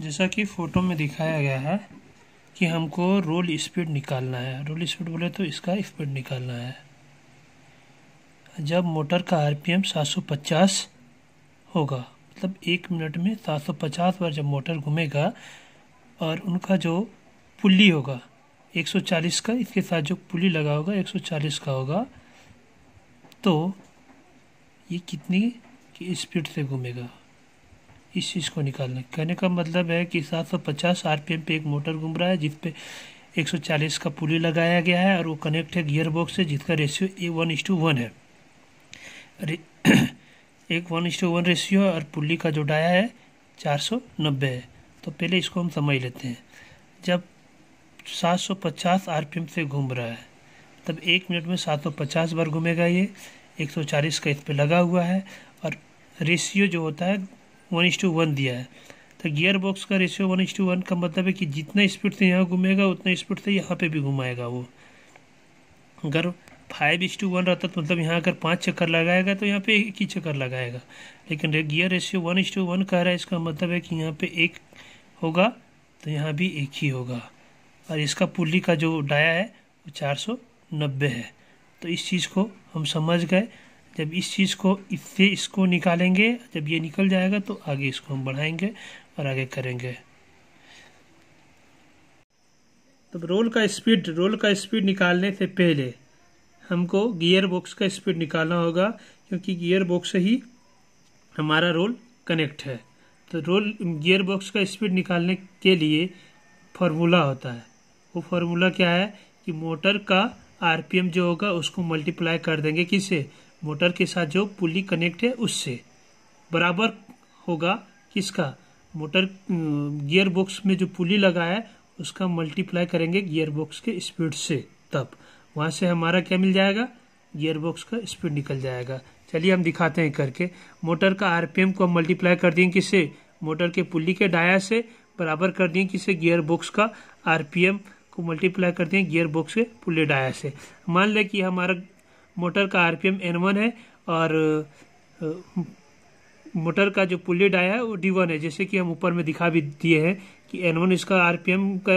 जैसा कि फ़ोटो में दिखाया गया है कि हमको रोल स्पीड निकालना है रोल स्पीड बोले तो इसका स्पीड निकालना है जब मोटर का आरपीएम 750 होगा मतलब एक मिनट में 750 बार जब मोटर घूमेगा और उनका जो पुली होगा 140 का इसके साथ जो पुली लगा होगा 140 का होगा तो ये कितनी की स्पीड से घूमेगा इस चीज़ को निकालना कहने का मतलब है कि 750 आरपीएम पे एक मोटर घूम रहा है जिस पे 140 का पुली लगाया गया है और वो कनेक्ट है गियर बॉक्स से जिसका ratio a one is to one है एक one is to one ratio है और पुली का जो डाया है चार सौ नब्बे है तो पहले इसको हम समझ लेते हैं जब 750 आरपीएम से घूम रहा है तब एक मिनट में पचास बार घूमेगा ये चालीस का इस पर लगा हुआ है और रेशियो जो होता है वन इज टू वन दिया है तो गियर बॉक्स का ratio one is to one का मतलब है कि जितना स्पीड से यहाँ घूमेगा उतना स्पीड से यहाँ पे भी घुमाएगा वो अगर फाइव इज टू वन रहता तो मतलब यहाँ अगर पाँच चक्कर लगाएगा तो यहाँ पे एक ही चक्कर लगाएगा लेकिन gear ratio one is to one कह रहा है इसका मतलब है कि यहाँ पे एक होगा तो यहाँ भी एक ही होगा और इसका पुली का जो डाया है वो चार सौ नब्बे है तो इस चीज़ को हम समझ गए जब इस चीज़ को इससे इसको निकालेंगे जब ये निकल जाएगा तो आगे इसको हम बढ़ाएंगे और आगे करेंगे तब तो रोल का स्पीड रोल का स्पीड निकालने से पहले हमको गियर बॉक्स का स्पीड निकालना होगा क्योंकि गियर बॉक्स से ही हमारा रोल कनेक्ट है तो रोल गियर बॉक्स का स्पीड निकालने के लिए फार्मूला होता है वो फार्मूला क्या है कि मोटर का आरपीएम जो होगा उसको मल्टीप्लाई कर देंगे किसे मोटर के साथ जो पुली कनेक्ट है उससे बराबर होगा किसका मोटर गियर बॉक्स में जो पुली लगा है उसका मल्टीप्लाई करेंगे गियर बॉक्स के स्पीड से तब वहाँ से हमारा क्या मिल जाएगा गियर बॉक्स का स्पीड निकल जाएगा चलिए हम दिखाते हैं करके मोटर का आरपीएम को मल्टीप्लाई कर दें किसे मोटर के पुली के डाया से बराबर कर दें किसे गियर बॉक्स का आरपीएम को मल्टीप्लाई कर दें गियर बॉक्स के पुली डाया से मान लें कि हमारा मोटर का आरपीएम एन वन है और मोटर का जो पुल्ली डाया है वो डी वन है जैसे कि हम ऊपर में दिखा भी दिए हैं कि एन वन इसका आरपीएम का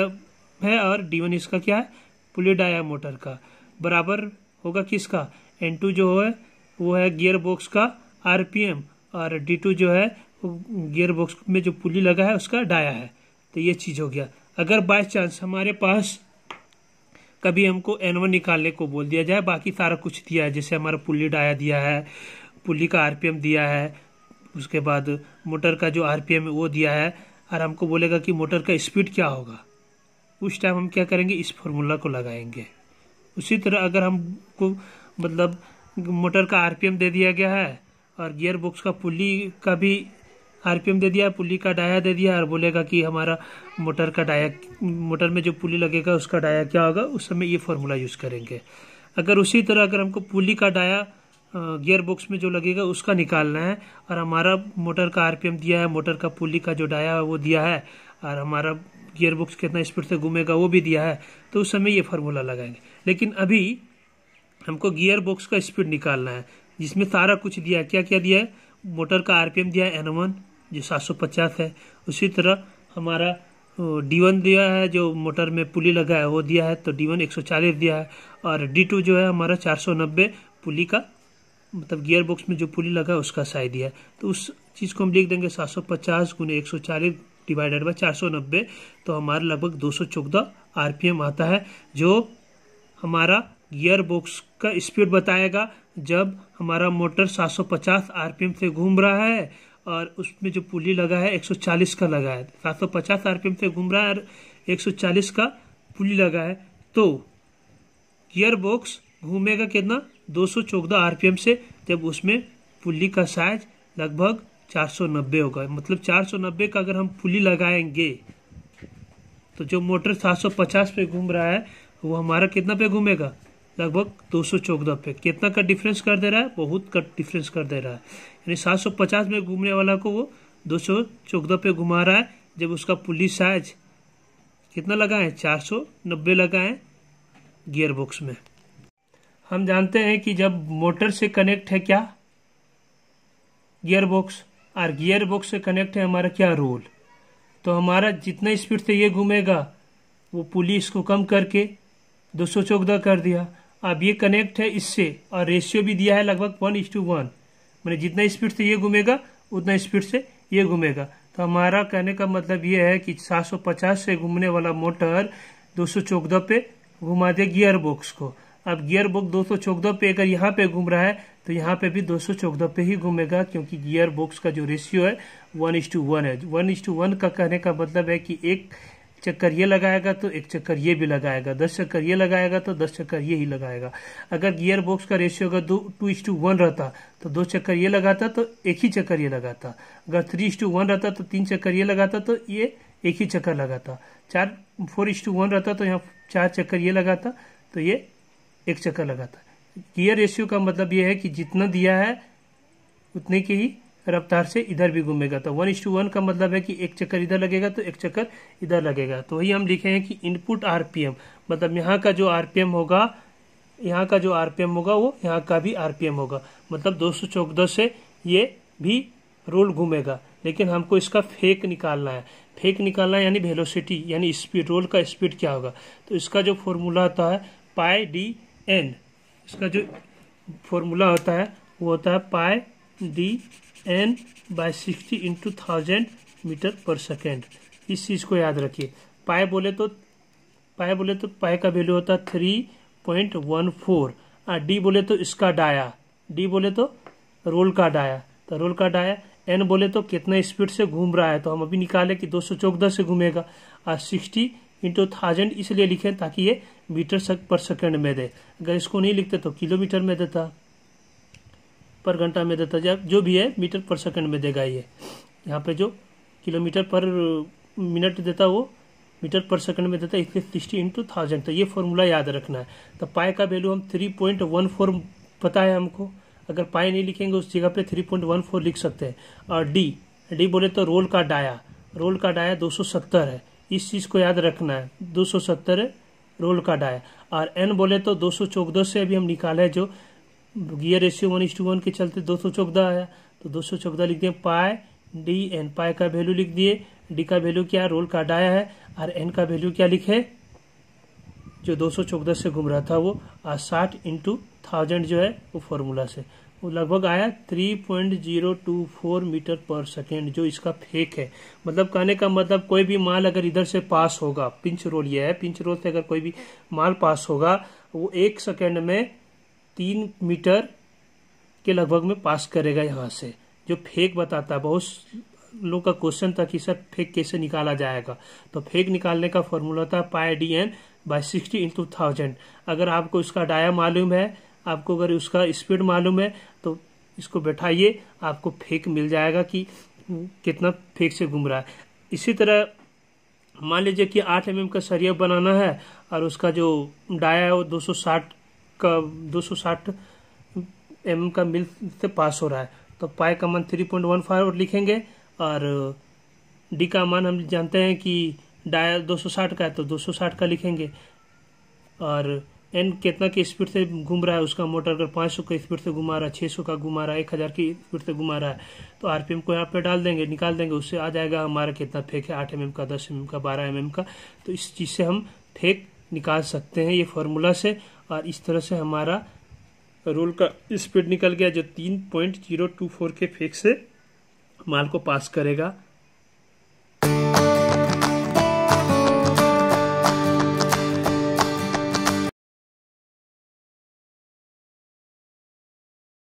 है और डी वन इसका क्या है पुल्ली डाया मोटर का बराबर होगा किसका एन टू जो है वो है गियर बॉक्स का आरपीएम और डी टू जो है गियर बॉक्स में जो पुल्ली लगा है उसका डाया है तो ये चीज़ हो गया अगर बाई चांस हमारे पास कभी हमको एन वन निकालने को बोल दिया जाए बाकी सारा कुछ दिया है जैसे हमारा पुल्ली डाया दिया है पुल्ली का आरपीएम दिया है उसके बाद मोटर का जो आरपीएम है वो दिया है और हमको बोलेगा कि मोटर का स्पीड क्या होगा उस टाइम हम क्या करेंगे इस फॉर्मूला को लगाएंगे उसी तरह अगर हमको मतलब मोटर का आरपीएम दे दिया गया है और गियर बॉक्स का पुल्ली का भी आरपीएम दे दिया पुली का डाया दे दिया और बोलेगा कि हमारा मोटर का डाया मोटर में जो पुली लगेगा उसका डाया क्या होगा उस समय ये फार्मूला यूज़ करेंगे अगर उसी तरह अगर हमको पुली का डाया गियर बॉक्स में जो लगेगा उसका निकालना है और हमारा मोटर का आरपीएम दिया है मोटर का पुली का जो डाया है वो दिया है और हमारा गियर बॉक्स कितना स्पीड से घूमेगा वो भी दिया है तो उस समय ये फार्मूला लगाएंगे लेकिन अभी हमको गियर बॉक्स का स्पीड निकालना है जिसमें सारा कुछ दिया है क्या क्या दिया है मोटर का आरपीएम दिया है एन वन जो सात सौ पचास है उसी तरह हमारा डी वन दिया है जो मोटर में पुली लगा है वो दिया है तो डी वन एक सौ चालीस दिया है और डी टू जो है हमारा चार सौ नब्बे पुली का मतलब गियर बॉक्स में जो पुली लगा है उसका साइज दिया है तो उस चीज़ को हम लिख देंगे सात सौ पचास गुने एक सौ चालीस डिवाइडेड बाई चार सौ नब्बे तो हमारा लगभग दो सौ चौदह आर पी एम आता है जो हमारा गियर बॉक्स का स्पीड बताएगा जब हमारा मोटर सात सौ पचास आर पी एम से घूम रहा है और उसमें जो पुली लगा है 140 का लगा है 750 आरपीएम से घूम रहा है और 140 का पुली लगा है तो गियर बॉक्स घूमेगा कितना दो सौ आरपीएम से जब उसमें पुली का साइज लगभग 490 होगा मतलब 490 का अगर हम पुली लगाएंगे तो जो मोटर 750 पे घूम रहा है वो हमारा कितना पे घूमेगा लगभग दो सौ पे कितना का डिफरेंस कर दे रहा है बहुत का डिफरेंस कर दे रहा है यानी 750 में घूमने वाला को वो दो सौ चौदह पे घुमा रहा है जब उसका पुलिस साइज कितना लगा है चार सौ नब्बे लगा है गियर बॉक्स में हम जानते हैं कि जब मोटर से कनेक्ट है क्या गियर बॉक्स और गियर बॉक्स से कनेक्ट है हमारा क्या रोल तो हमारा जितना स्पीड से ये घूमेगा वो पुलिस को कम करके दो सौ चौदह कर दिया अब ये कनेक्ट है इससे और रेशियो भी दिया है लगभग वन इज टू वन मैंने जितना स्पीड से ये घूमेगा उतना स्पीड से ये घूमेगा तो हमारा कहने का मतलब ये है कि 750 से घूमने वाला मोटर दो सौ पे घुमा दे गियर बॉक्स को अब गियर बॉक्स दो सौ पे अगर यहाँ पे घूम रहा है तो यहाँ पे भी दो सौ पे ही घूमेगा क्योंकि गियर बॉक्स का जो रेशियो है वन इज टू वन है वन इज टू वन का कहने का मतलब है कि एक चक्कर ये लगाएगा तो एक चक्कर ये भी लगाएगा दस चक्कर ये लगाएगा तो दस चक्कर ये ही लगाएगा अगर गियर बॉक्स का रेशियो अगर दो टू इस टू वन रहता तो दो चक्कर ये लगाता तो एक ही चक्कर ये लगाता अगर थ्री इस टू वन रहता तो तीन चक्कर ये लगाता तो ये एक ही चक्कर लगाता चार फोर इस टू वन रहता तो यहाँ चार चक्कर ये लगाता तो ये एक चक्कर लगाता गियर रेशियो का मतलब ये है कि जितना दिया है उतने के ही रफ्तार से इधर भी घूमेगा तो वन इस टू वन का मतलब है कि एक चक्कर इधर लगेगा तो एक चक्कर इधर लगेगा तो वही हम लिखे हैं कि इनपुट आरपीएम मतलब यहाँ का जो आरपीएम होगा यहाँ का जो आरपीएम होगा वो यहाँ का भी आरपीएम होगा मतलब दो सौ से ये भी रोल घूमेगा लेकिन हमको इसका फेक निकालना है फेक निकालना यानी वेलोसिटी यानी स्पीड रोल का स्पीड क्या होगा तो इसका जो फॉर्मूला होता है पाई डी एन इसका जो फॉर्मूला होता है वो होता है pi D N by sixty into thousand metre per second इस चीज़ को याद रखिए पाए बोले तो पाए बोले तो पाए का वैल्यू होता है थ्री पॉइंट वन फोर और डी बोले तो इसका डाया डी बोले तो रोल का डाया तो रोल का डाया एन बोले तो कितना स्पीड से घूम रहा है तो हम अभी निकाले कि दो सौ चौदह से घूमेगा और सिक्सटी इंटू थाउजेंड इसलिए लिखें ताकि ये मीटर सक पर सेकेंड में दे अगर इसको नहीं लिखते तो किलोमीटर में देता पर घंटा में देता है जो भी है मीटर पर सेकंड में देगा ये यहाँ पे जो किलोमीटर पर मिनट देता वो मीटर पर सेकंड में देता है इसलिए सिक्सटी इंटू थाउजेंड तो ये फॉर्मूला याद रखना है तो पाए का वैल्यू हम थ्री पॉइंट वन फोर पता है हमको अगर पाए नहीं लिखेंगे उस जगह पे थ्री पॉइंट वन फोर लिख सकते हैं और डी डी बोले तो रोल का डाया रोल का डाया दो सौ सत्तर है इस चीज़ को याद रखना है दो सौ सत्तर रोल का डाया और एन बोले तो दो सौ चौदह से अभी हम निकाले जो gear ratio one to one के चलते दो सौ चौदह आया तो दो सौ चौदह लिख दिए पाए डी एन पाए का वैल्यू लिख दिए डी का वैल्यू क्या रोल कार्ड आया है और एन का वैल्यू क्या लिखे जो दो सौ चौदह से घूम रहा था वो और साठ इंटू थाउजेंड जो है वो फॉर्मूला से वो लगभग आया three point zero two four metre per second जो इसका फेक है मतलब कहने का मतलब कोई भी माल अगर इधर से पास होगा पिंच रोल ये है पिंच रोल से अगर कोई भी माल पास होगा वो एक सेकेंड में तीन मीटर के लगभग में पास करेगा यहाँ से जो फेक बताता है बहुत लोग का क्वेश्चन था कि सर फेक कैसे निकाला जाएगा तो फेक निकालने का फॉर्मूला था pi D N by sixty into thousand अगर आपको इसका डाया मालूम है आपको अगर उसका स्पीड मालूम है तो इसको बैठाइए आपको फेक मिल जाएगा कि कितना फेक से घूम रहा है इसी तरह मान लीजिए कि आठ एम mm का सरिया बनाना है और उसका जो डाया है वो दो का 260 एम का मिल से पास हो रहा है तो पाए का मान 3.15 लिखेंगे और डी का मान हम जानते हैं कि डायल 260 का है तो 260 का लिखेंगे और एन कितना की स्पीड से घूम रहा है उसका मोटर अगर पाँच सौ की स्पीड से घुमा रहा है छः सौ का घुमा रहा है एक हज़ार की स्पीड से घुमा रहा है तो आरपीएम को यहाँ पे डाल देंगे निकाल देंगे उससे आ जाएगा हमारा कितना फेंक है आठ एम का दस एम का बारह एम का तो इस चीज़ से हम फेंक निकाल सकते हैं ये फार्मूला से और इस तरह से हमारा रोल का स्पीड निकल गया जो तीन पॉइंट जीरो टू फोर के फेक से माल को पास करेगा